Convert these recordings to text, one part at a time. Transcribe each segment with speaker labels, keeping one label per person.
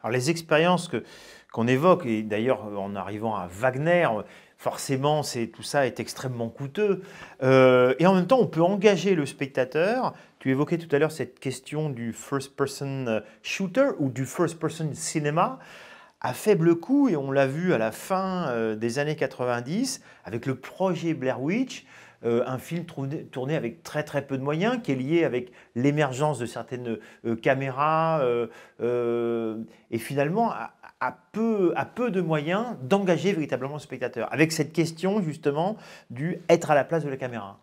Speaker 1: Alors les expériences qu'on évoque, et d'ailleurs en arrivant à Wagner, forcément c'est, tout ça est extrêmement coûteux, euh, et en même temps on peut engager le spectateur. Tu évoquais tout à l'heure cette question du first-person euh, shooter ou du first-person cinéma à faible coût, et on l'a vu à la fin euh, des années 90 avec le projet Blair Witch, euh, un film tourné avec très très peu de moyens, qui est lié avec l'émergence de certaines euh, caméras, et finalement à peu, à peu de moyens d'engager véritablement le spectateur, avec cette question justement du être à la place de la caméra.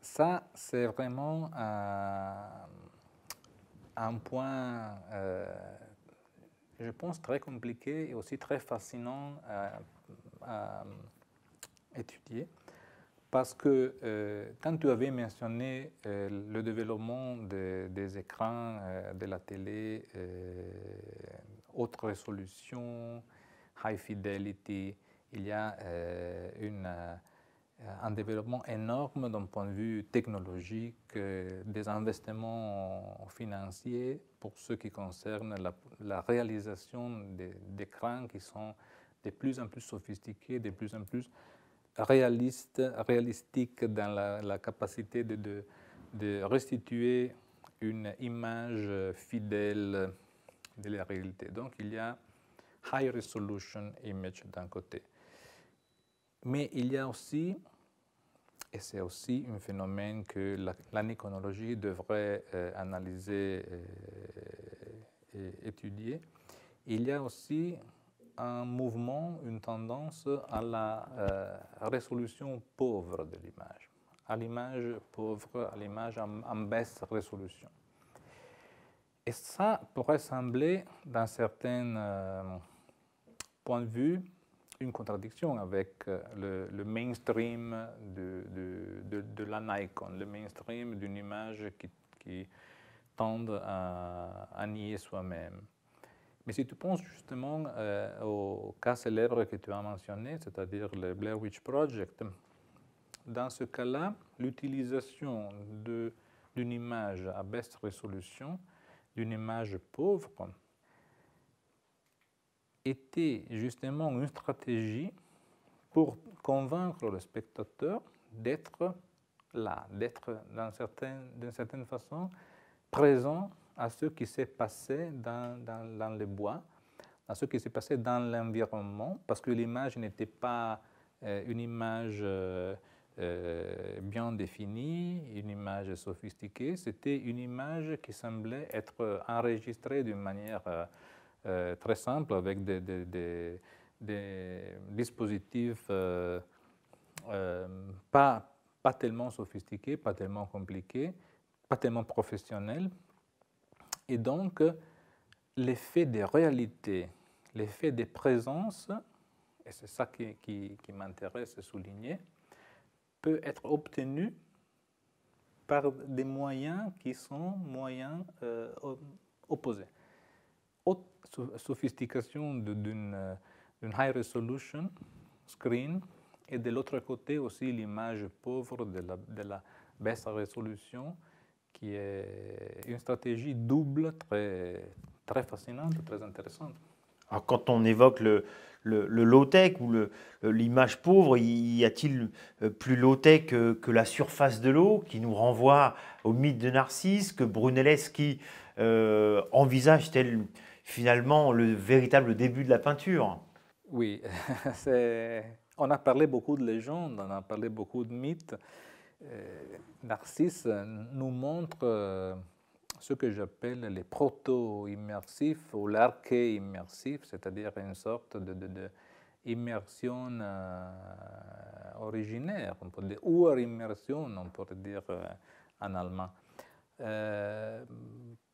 Speaker 1: Ça, c'est vraiment un point
Speaker 2: je pense, très compliqué et aussi très fascinant à, euh, étudier. Parce que euh, quand tu avais mentionné euh, le développement des écrans, de la télé, haute résolution, high fidelity, il y a une euh, un développement énorme d'un point de vue technologique, euh, des investissements financiers pour ce qui concerne la, réalisation des, qui sont de plus en plus sophistiqués, de plus en plus réalistes, réalistiques dans la, capacité de, de, de, restituer une image fidèle de la réalité. Donc il y a high resolution image d'un côté mais il y a aussi, et c'est aussi un phénomène que l'aniconologie devrait euh, analyser euh, et étudier, il y a aussi un mouvement, une tendance à la euh, résolution pauvre de l'image, à l'image pauvre, à l'image en, en, baisse résolution. Et ça pourrait sembler, d'un certain point de vue, une contradiction avec euh, le, mainstream de, la Nikon, le mainstream d'une image qui, qui tend à, nier soi-même. Mais si tu penses justement euh, au cas célèbre que tu as mentionné, c'est-à-dire le Blair Witch Project, dans ce cas-là, l'utilisation d'une image à baisse résolution, d'une image pauvre, était justement une stratégie pour convaincre le spectateur d'être là, d'être d'une certaine, façon présent à ce qui s'est passé dans, dans, les bois, à ce qui s'est passé dans l'environnement, parce que l'image n'était pas euh, une image euh, euh, bien définie, une image sophistiquée, c'était une image qui semblait être enregistrée d'une manière euh, très simple avec des, dispositifs euh, euh, pas, pas tellement sophistiqués, pas tellement compliqués, pas tellement professionnels. Et donc, l'effet des réalités, l'effet des présences, et c'est ça qui, qui m'intéresse à souligner, peut être obtenu par des moyens qui sont moyens opposés sophistication d'une euh, high resolution screen et de l'autre côté aussi l'image pauvre de la, de la, baisse résolution qui est une stratégie double très, très fascinante, très intéressante.
Speaker 1: quand on évoque le, le, le low-tech ou l'image pauvre, y a-t-il euh, plus low-tech que, que, la surface de l'eau qui nous renvoie au mythe de Narcisse que Brunelleschi euh, envisage tel finalement le véritable début de la peinture. Oui,
Speaker 2: on a parlé beaucoup de légendes, on a parlé beaucoup de mythes. Euh, Narcisse nous montre euh, ce que j'appelle les proto-immersifs ou l'arché-immersif, c'est-à-dire une sorte de, euh, originaire, dire, ou immersion, on pourrait dire en allemand.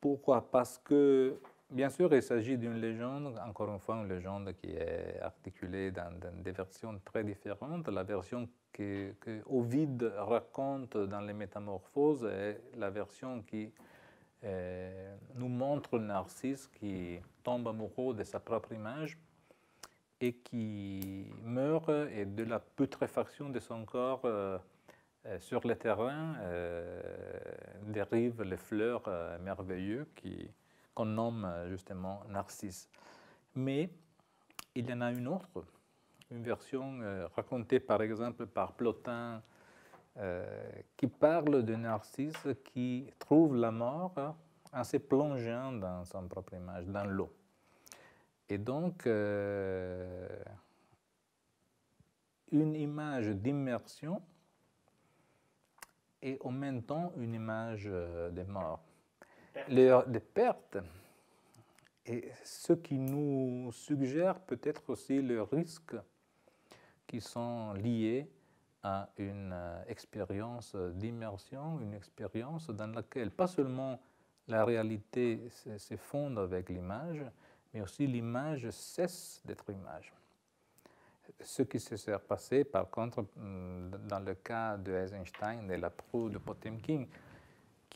Speaker 2: pourquoi Parce que Bien sûr, il s'agit d'une légende, encore une fois, une légende qui est articulée dans, des versions très différentes. La version que, que, Ovide raconte dans les Métamorphoses est la version qui euh, nous montre Narcisse qui tombe amoureux de sa propre image et qui meurt et de la putréfaction de son corps. Euh, euh, sur le terrain euh, dérivent les fleurs merveilleuses qui, qu'on nomme euh, justement Narcisse. Mais il y en a une autre, une version euh, racontée par exemple par Plotin, euh, qui parle de Narcisse qui trouve la mort hein, en se plongeant dans son propre image, dans l'eau. Et donc, une image d'immersion et en même temps une image de mort. Les euh, pertes. Et ce qui nous suggère peut-être aussi les risques qui sont liés à une euh, expérience d'immersion, une expérience dans laquelle pas seulement la réalité s'effondre avec l'image, mais aussi l'image cesse d'être image. Ce qui se serait passé, par contre, mm, dans le cas de Eisenstein et la proue de Potemkin,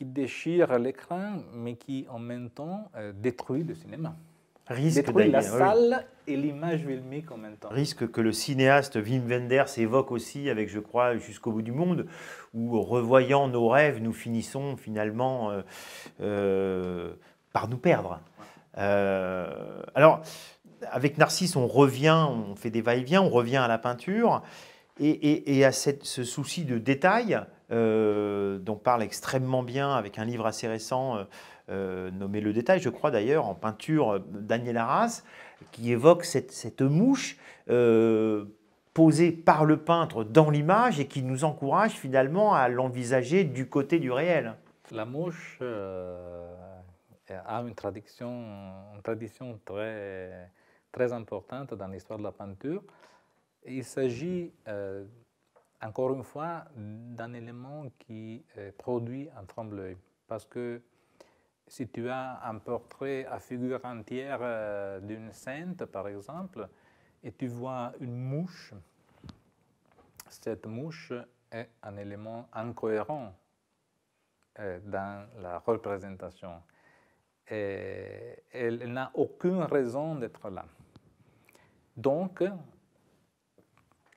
Speaker 2: qui déchire l'écran, mais qui en même temps euh, détruit le cinéma.
Speaker 1: Risque détruit la salle
Speaker 2: et l'image filmique en même temps.
Speaker 1: Risque que le cinéaste Wim Wenders évoque aussi avec, je crois, Jusqu'au bout du monde, où revoyant nos rêves, nous finissons finalement euh, euh, par nous perdre. alors, avec Narcisse, on revient, on fait des va-et-vient, on revient à la peinture et, à cette, ce souci de détail euh, dont parle extrêmement bien avec un livre assez récent euh, euh, nommé Le Détail, je crois d'ailleurs, en peinture, euh, Daniel Arras, qui évoque cette, mouche posée par le peintre dans l'image et qui nous encourage finalement à l'envisager du côté du réel. La
Speaker 2: mouche a une tradition, une tradition très, importante dans l'histoire de la peinture. Il s'agit encore une fois, d'un élément qui euh, produit un trembleuil. Parce que si tu as un portrait à figure entière euh, d'une sainte, par exemple, et tu vois une mouche, cette mouche est un élément incohérent euh, dans la représentation. Et elle n'a aucune raison d'être là. Donc,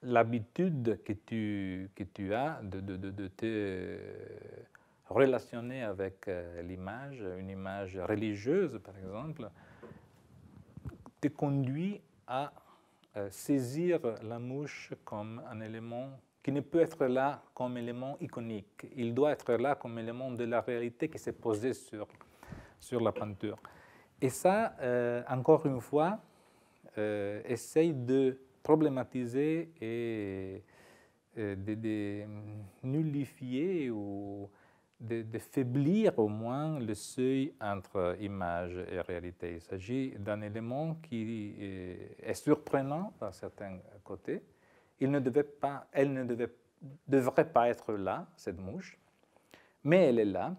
Speaker 2: l'habitude que tu, que tu as de, de, de, te euh, relationner avec euh, l'image, une image religieuse par exemple, te conduit à euh, saisir la mouche comme un élément qui ne peut être là comme élément iconique. Il doit être là comme élément de la réalité qui s'est posée sur, sur la peinture. Et ça, encore une fois, essaye de problématiser et euh, de, mm, nullifier ou de, faiblir au moins le seuil entre image et réalité. Il s'agit d'un élément qui euh, est surprenant d'un certain côté. Il ne devait pas, elle ne devait, devrait pas être là, cette mouche, mais elle est là.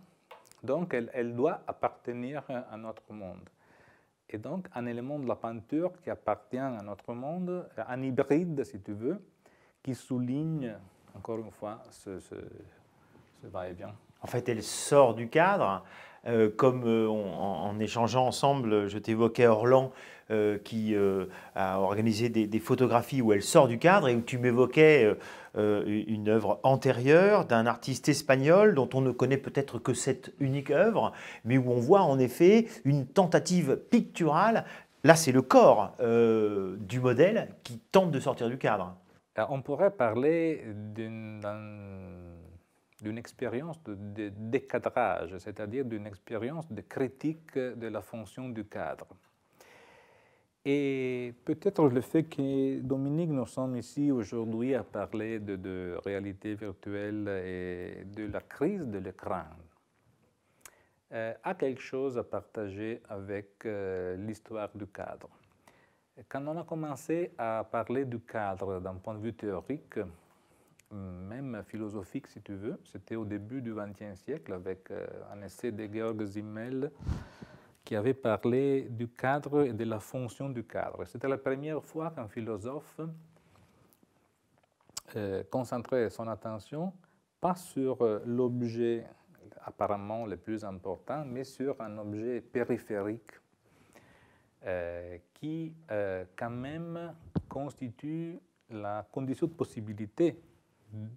Speaker 2: Donc elle doit appartenir à notre monde et donc un élément de la peinture qui appartient à notre monde, un hybride, si tu veux, qui souligne, encore une fois, ce, va-et-vient.
Speaker 1: En fait, elle sort du cadre. Euh, comme euh, en, échangeant ensemble, je t'évoquais Orlan euh, qui a organisé des, photographies où elle sort du cadre et où tu m'évoquais une œuvre antérieure d'un artiste espagnol dont on ne connaît peut-être que cette unique œuvre, mais où on voit en effet une tentative picturale. Là, c'est le corps du modèle qui tente de sortir du cadre. On pourrait parler
Speaker 2: d'une d'une expérience de, décadrage, c'est-à-dire d'une expérience de critique de la fonction du cadre. Et peut-être le fait que Dominique, nous sommes ici aujourd'hui à parler de, réalité virtuelle et de la crise de l'écran, euh, a quelque chose à partager avec euh, l'histoire du cadre. Quand on a commencé à parler du cadre d'un point de vue théorique, même philosophique, si tu veux. C'était au début du XXe siècle avec euh, un essai de Georg Simmel qui avait parlé du cadre et de la fonction du cadre. C'était la première fois qu'un philosophe euh, concentrait son attention pas sur euh, l'objet apparemment le plus important, mais sur un objet périphérique qui, quand même, constitue la condition de possibilité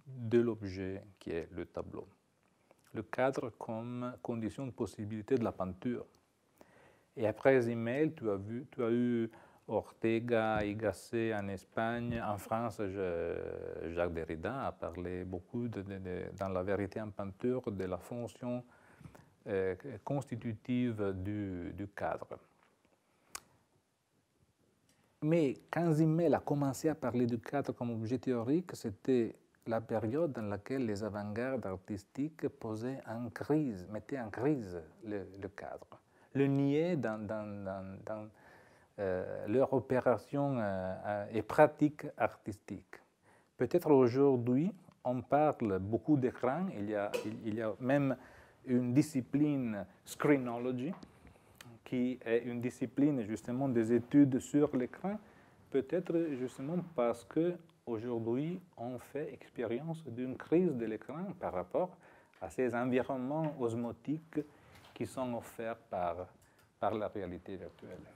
Speaker 2: de l'objet qui est le tableau. Le cadre comme condition de possibilité de la peinture. Et après Zimmel, tu as, vu, tu as eu Ortega, Igassé en Espagne, en France, Jacques Derrida a parlé beaucoup dans La vérité en peinture de la fonction euh, constitutive du, cadre. Mais quand Zimmel a commencé à parler du cadre comme objet théorique, c'était la période dans laquelle les avant-gardes artistiques posaient en crise, mettaient en crise le, cadre, le niaient dans, euh, leur opération euh, euh, et pratique artistique. Peut-être aujourd'hui, on parle beaucoup d'écran, il, y a, il y a même une discipline screenology, qui est une discipline justement des études sur l'écran, peut-être justement parce que aujourd'hui, on fait expérience d'une crise de l'écran par rapport à ces environnements osmotiques qui sont offerts par, par la réalité virtuelle.